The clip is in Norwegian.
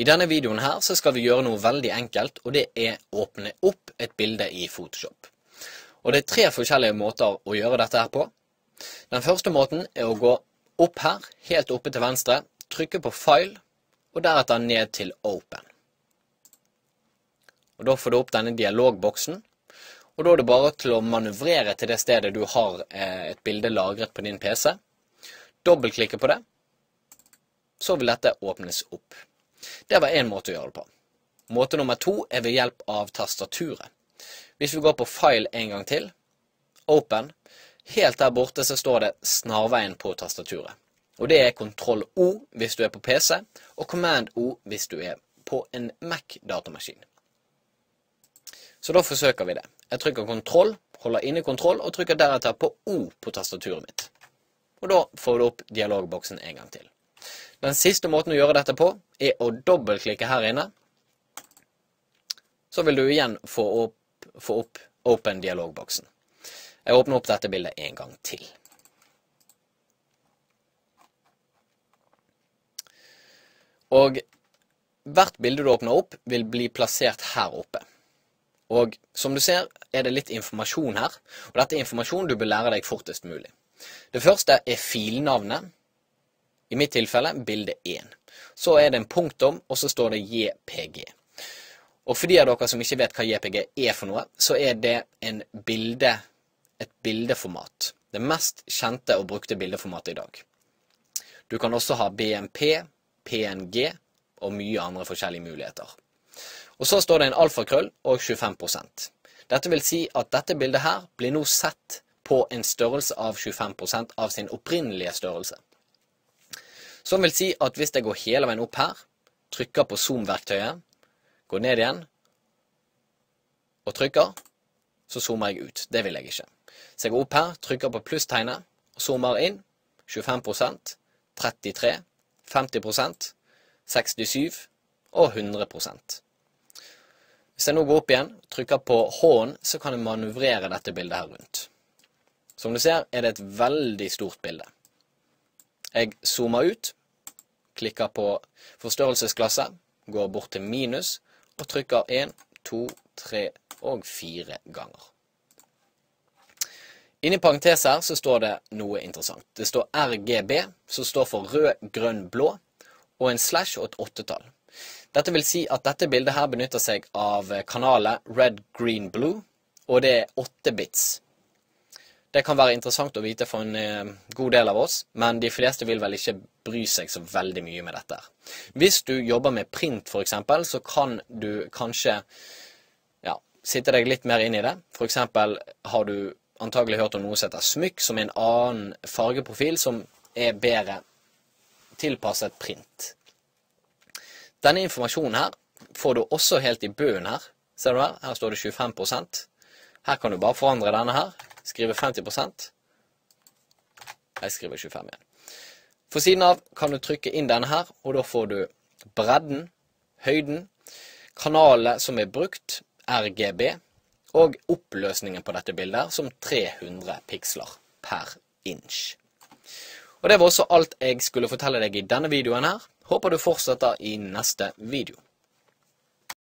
I denne videoen her så skal vi gjøre noe veldig enkelt, og det er åpne opp et bilde i Photoshop. Og Det er tre forskjellige måter å gjøre dette her på. Den første måten er å gå opp her, helt oppe til venstre, trykke på File, og deretter ned til Open. Og Da får du opp denne dialogboksen, og da er det bare til å manøvrere til det stedet du har eh, et bilde lagret på din PC. Dobbeltklikke på det, så vil dette åpnes opp. Det var én måte å gjøre det på. Måte nummer to er ved hjelp av tastaturet. Hvis vi går på File en gang til, Open, helt der borte så står det snarveien på tastaturet. Og det er kontroll O hvis du er på PC, og command O hvis du er på en Mac-datamaskin. Så da forsøker vi det. Jeg trykker kontroll, holder inne kontroll, og trykker deretter på O på tastaturet mitt. Og da får du opp dialogboksen en gang til. Den siste måten å gjøre dette på, er å dobbeltklikke her inne. Så vil du igjen få opp, få opp Open dialogboksen. Jeg åpner opp dette bildet en gang til. Og hvert bilde du åpner opp, vil bli plassert her oppe. Og som du ser, er det litt informasjon her, og dette er informasjon du bør lære deg fortest mulig. Det første er filnavnet, i mitt tilfelle bilde 1. Så er det en punktum, og så står det JPG. Og for de av dere som ikke vet hva JPG er for noe, så er det bilde, et bildeformat. Det mest kjente og brukte bildeformatet i dag. Du kan også ha BMP, PNG og mye andre forskjellige muligheter. Og så står det en alfakrøll og 25 Dette vil si at dette bildet her blir nå sett på en størrelse av 25 av sin opprinnelige størrelse. Som vil si at hvis jeg går hele veien opp her, trykker på zoom-verktøyet, går ned igjen og trykker, så zoomer jeg ut. Det vil jeg ikke. Så jeg går opp her, trykker på plusstegnet og zoomer inn. 25 33 50 67 og 100 Hvis jeg nå går opp igjen, trykker på H-en, så kan jeg manøvrere dette bildet her rundt. Som du ser er det et veldig stort bilde. Jeg zoomer ut, klikker på forstørrelsesglasset, går bort til minus og trykker 1, 2, 3 og 4 ganger. Inni parentes her så står det noe interessant. Det står RGB, som står for rød, grønn, blå, og en slash og et åttetall. Dette vil si at dette bildet her benytter seg av kanalet red, green, blue, og det er åtte bits. Det kan være interessant å vite for en eh, god del av oss, men de fleste vil vel ikke bry seg så veldig mye med dette. Hvis du jobber med print f.eks., så kan du kanskje ja, sitte deg litt mer inn i det. F.eks. har du antagelig hørt om noe som heter smykk, som er en annen fargeprofil som er bedre tilpasset print. Denne informasjonen her får du også helt i bunnen her. Ser du her? Her står det 25 Her kan du bare forandre denne her skriver 50 Jeg skriver 25 igjen. For siden av kan du trykke inn denne her, og da får du bredden, høyden, kanalet som er brukt, RGB, og oppløsningen på dette bildet som 300 piksler per inch. Og det var også alt jeg skulle fortelle deg i denne videoen her. Håper du fortsetter i neste video.